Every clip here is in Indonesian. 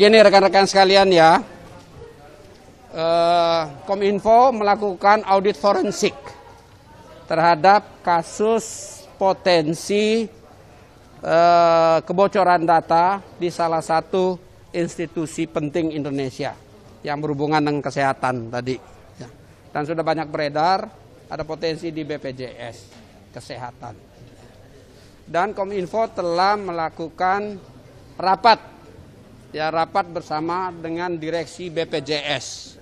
Gini rekan-rekan sekalian ya, eh, Kominfo melakukan audit forensik terhadap kasus potensi eh, kebocoran data di salah satu institusi penting Indonesia yang berhubungan dengan kesehatan tadi. Ya. Dan sudah banyak beredar, ada potensi di BPJS Kesehatan. Dan Kominfo telah melakukan rapat ya rapat bersama dengan direksi BPJS.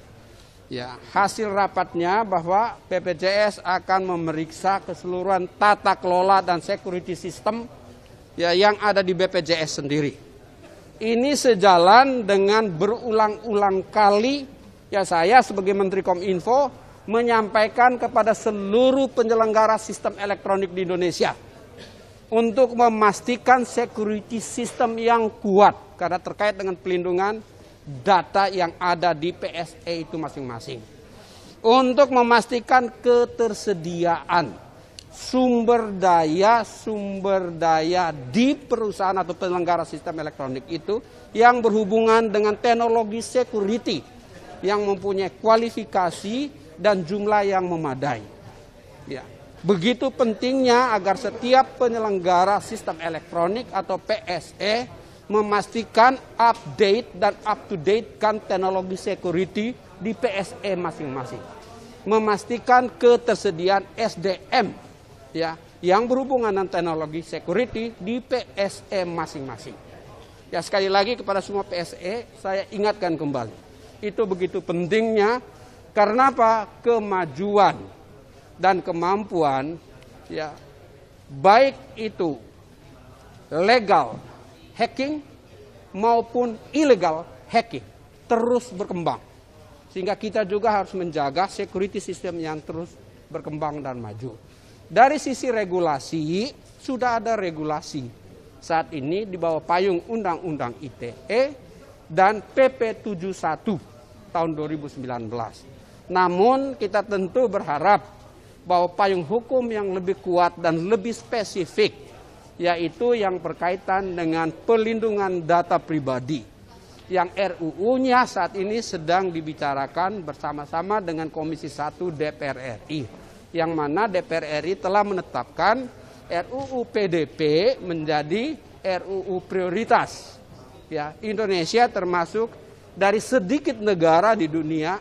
Ya, hasil rapatnya bahwa BPJS akan memeriksa keseluruhan tata kelola dan security system ya yang ada di BPJS sendiri. Ini sejalan dengan berulang-ulang kali ya saya sebagai Menteri Kominfo menyampaikan kepada seluruh penyelenggara sistem elektronik di Indonesia untuk memastikan security system yang kuat karena terkait dengan pelindungan data yang ada di PSE itu masing-masing. Untuk memastikan ketersediaan sumber daya sumber daya di perusahaan atau penyelenggara sistem elektronik itu yang berhubungan dengan teknologi security yang mempunyai kualifikasi dan jumlah yang memadai. Ya. Begitu pentingnya agar setiap penyelenggara sistem elektronik atau PSE memastikan update dan up to date kan teknologi security di PSE masing-masing. Memastikan ketersediaan SDM ya yang berhubungan dengan teknologi security di PSE masing-masing. Ya sekali lagi kepada semua PSE saya ingatkan kembali. Itu begitu pentingnya karena apa? Kemajuan dan kemampuan ya baik itu legal hacking maupun illegal hacking terus berkembang. Sehingga kita juga harus menjaga security system yang terus berkembang dan maju. Dari sisi regulasi, sudah ada regulasi saat ini di bawah payung Undang-Undang ITE dan PP 71 tahun 2019. Namun kita tentu berharap bahwa payung hukum yang lebih kuat dan lebih spesifik yaitu yang berkaitan dengan pelindungan data pribadi yang RUU-nya saat ini sedang dibicarakan bersama-sama dengan Komisi 1 DPR RI yang mana DPR RI telah menetapkan RUU PDP menjadi RUU prioritas. Ya, Indonesia termasuk dari sedikit negara di dunia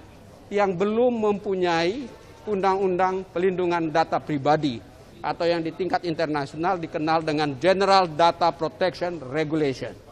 yang belum mempunyai undang-undang pelindungan data pribadi atau yang di tingkat internasional dikenal dengan General Data Protection Regulation.